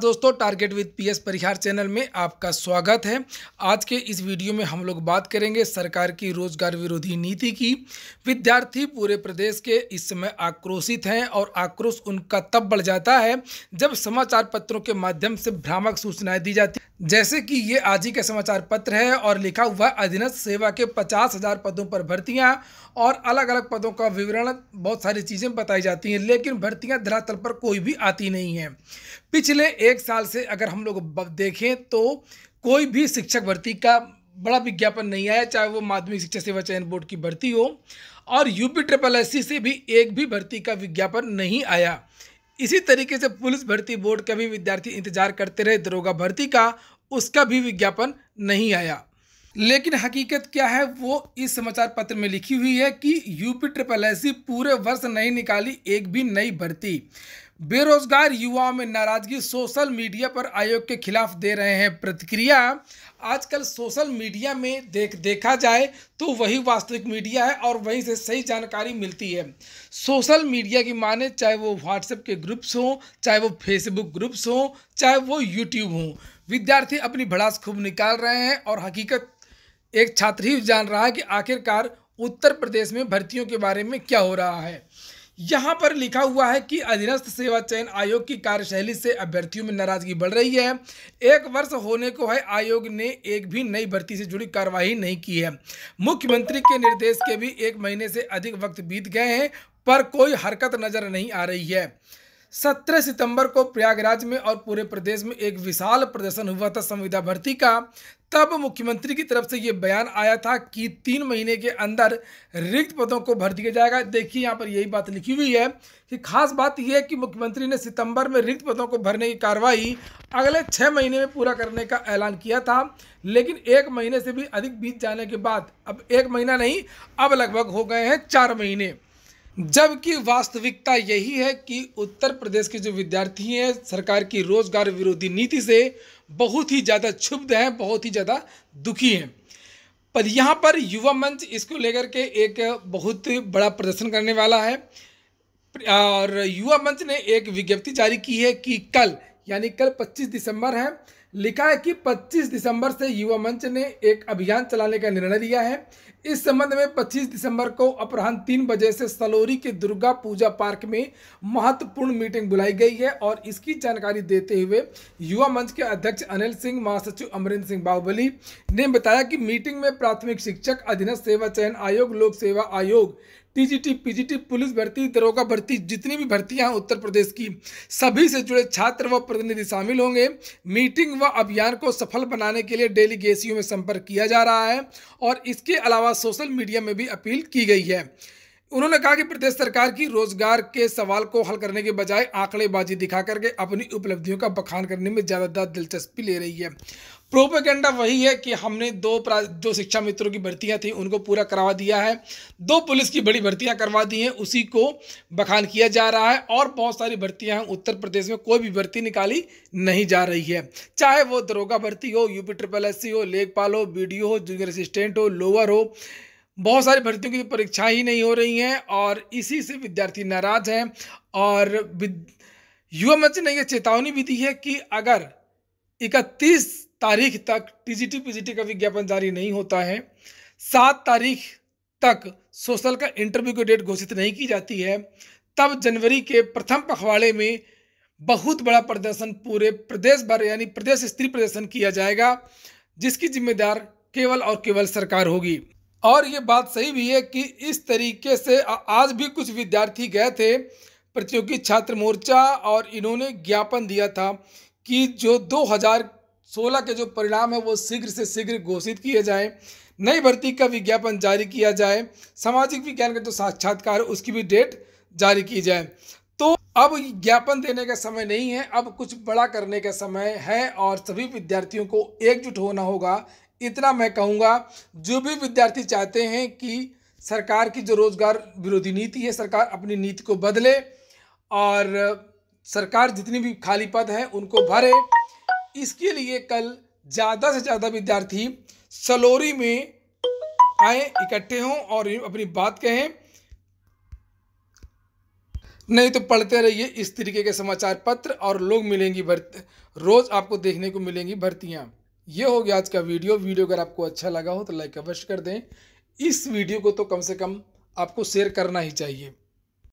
दोस्तों target with PS Parihar channel में आपका स्वागत है आज के इस वीडियो में हम लोग बात करेंगे सरकार की रोजगार विरोधी नीति की विद्यार्थी पूरे प्रदेश के इस समय आक्रोशित हैं और आक्रोश उनका तब बढ़ जाता है जब समाचार पत्रों के माध्यम से भ्रामक सूचनाएं दी जाती जैसे कि ये आज ही का समाचार पत्र है और लिखा हुआ अधीनस्थ सेवा के पचास हज़ार पदों पर भर्तियां और अलग अलग पदों का विवरण बहुत सारी चीज़ें बताई जाती हैं लेकिन भर्तियां धरातल पर कोई भी आती नहीं है पिछले एक साल से अगर हम लोग देखें तो कोई भी शिक्षक भर्ती का बड़ा विज्ञापन नहीं आया चाहे वो माध्यमिक शिक्षा सेवा चयन बोर्ड की भर्ती हो और यूपी ट्रिपल एस से भी एक भी भर्ती का विज्ञापन नहीं आया इसी तरीके से पुलिस भर्ती बोर्ड का भी विद्यार्थी इंतजार करते रहे दरोगा भर्ती का उसका भी विज्ञापन नहीं आया लेकिन हकीकत क्या है वो इस समाचार पत्र में लिखी हुई है कि यूपी ट्रिपल एस पूरे वर्ष नहीं निकाली एक भी नई भर्ती बेरोजगार युवाओं में नाराजगी सोशल मीडिया पर आयोग के खिलाफ दे रहे हैं प्रतिक्रिया आजकल सोशल मीडिया में देख देखा जाए तो वही वास्तविक मीडिया है और वहीं से सही जानकारी मिलती है सोशल मीडिया की माने चाहे वो व्हाट्सएप के ग्रुप्स हों चाहे वो फेसबुक ग्रुप्स हों चाहे वो यूट्यूब हों विद्यार्थी अपनी भड़ास खूब निकाल रहे हैं और हकीकत एक छात्र ही जान रहा है कि आखिरकार उत्तर प्रदेश में भर्तियों के बारे में क्या हो रहा है यहाँ पर लिखा हुआ है कि अधीनस्थ सेवा चयन आयोग की कार्यशैली से अभ्यर्थियों में नाराजगी बढ़ रही है एक वर्ष होने को है आयोग ने एक भी नई भर्ती से जुड़ी कार्यवाही नहीं की है मुख्यमंत्री के निर्देश के भी एक महीने से अधिक वक्त बीत गए हैं पर कोई हरकत नजर नहीं आ रही है सत्रह सितंबर को प्रयागराज में और पूरे प्रदेश में एक विशाल प्रदर्शन हुआ था संविदा भर्ती का तब मुख्यमंत्री की तरफ से ये बयान आया था कि तीन महीने के अंदर रिक्त पदों को भर दिया जाएगा देखिए यहाँ पर यही बात लिखी हुई है कि खास बात यह है कि मुख्यमंत्री ने सितंबर में रिक्त पदों को भरने की कार्रवाई अगले छः महीने में पूरा करने का ऐलान किया था लेकिन एक महीने से भी अधिक बीत जाने के बाद अब एक महीना नहीं अब लगभग हो गए हैं चार महीने जबकि वास्तविकता यही है कि उत्तर प्रदेश के जो विद्यार्थी हैं सरकार की रोजगार विरोधी नीति से बहुत ही ज़्यादा क्षुब्ध हैं बहुत ही ज़्यादा दुखी हैं पर यहाँ पर युवा मंच इसको लेकर के एक बहुत बड़ा प्रदर्शन करने वाला है और युवा मंच ने एक विज्ञप्ति जारी की है कि कल यानी कल 25 दिसंबर है लिखा है कि 25 दिसंबर से युवा मंच ने एक अभियान चलाने का निर्णय लिया है इस संबंध में 25 दिसंबर को अपराह्न तीन बजे से सलोरी के दुर्गा पूजा पार्क में महत्वपूर्ण मीटिंग बुलाई गई है और इसकी जानकारी देते हुए युवा मंच के अध्यक्ष अनिल सिंह महासचिव अमरिंदर सिंह बाहुबली ने बताया कि मीटिंग में प्राथमिक शिक्षक अधीनस्थ सेवा चयन आयोग लोक सेवा आयोग टीजीटी पीजीटी पुलिस भर्ती दरोगा भर्ती जितनी भी भर्तियां हैं उत्तर प्रदेश की सभी से जुड़े छात्र व प्रतिनिधि शामिल होंगे मीटिंग व अभियान को सफल बनाने के लिए गेसियों में संपर्क किया जा रहा है और इसके अलावा सोशल मीडिया में भी अपील की गई है उन्होंने कहा कि प्रदेश सरकार की रोजगार के सवाल को हल करने के बजाय आंकड़ेबाजी दिखा करके अपनी उपलब्धियों का बखान करने में ज़्यादातर दिलचस्पी ले रही है प्रोपेगेंडा वही है कि हमने दो जो शिक्षा मित्रों की भर्तियां थी उनको पूरा करवा दिया है दो पुलिस की बड़ी भर्तियां करवा दी हैं उसी को बखान किया जा रहा है और बहुत सारी भर्तियां हैं उत्तर प्रदेश में कोई भी भर्ती निकाली नहीं जा रही है चाहे वो दरोगा भर्ती हो यूपी ट्रिपल एस हो लेखपाल हो बी हो जूनियर असिस्टेंट हो लोअर हो बहुत सारी भर्तियों की तो परीक्षा ही नहीं हो रही हैं और इसी से विद्यार्थी नाराज हैं और युवा मंच ने यह चेतावनी भी दी है कि अगर 31 तारीख तक टीजीटी पीजीटी का विज्ञापन जारी नहीं होता है सात तारीख तक सोशल का इंटरव्यू की डेट घोषित नहीं की जाती है तब जनवरी के प्रथम पखवाड़े में बहुत बड़ा प्रदर्शन पूरे प्रदेश भर यानी प्रदेश स्तरीय प्रदर्शन किया जाएगा जिसकी जिम्मेदार केवल और केवल सरकार होगी और ये बात सही भी है कि इस तरीके से आज भी कुछ विद्यार्थी गए थे प्रतियोगी छात्र मोर्चा और इन्होंने ज्ञापन दिया था कि जो 2016 के जो परिणाम है वो शीघ्र से शीघ्र घोषित किए जाएं नई भर्ती का विज्ञापन जारी किया जाए सामाजिक विज्ञान का जो साक्षात्कार है उसकी भी डेट जारी की जाए तो अब ज्ञापन देने का समय नहीं है अब कुछ बड़ा करने का समय है और सभी विद्यार्थियों को एकजुट होना होगा इतना मैं कहूँगा जो भी विद्यार्थी चाहते हैं कि सरकार की जो रोजगार विरोधी नीति है सरकार अपनी नीति को बदले और सरकार जितनी भी खाली पद हैं उनको भरे इसके लिए कल ज़्यादा से ज़्यादा विद्यार्थी सलोरी में आए इकट्ठे हों और अपनी बात कहें नहीं तो पढ़ते रहिए इस तरीके के समाचार पत्र और लोग मिलेंगी भर्ती रोज़ आपको देखने को मिलेंगी भर्तियाँ ये हो गया आज का वीडियो वीडियो अगर आपको अच्छा लगा हो तो लाइक अवश्य कर दें इस वीडियो को तो कम से कम आपको शेयर करना ही चाहिए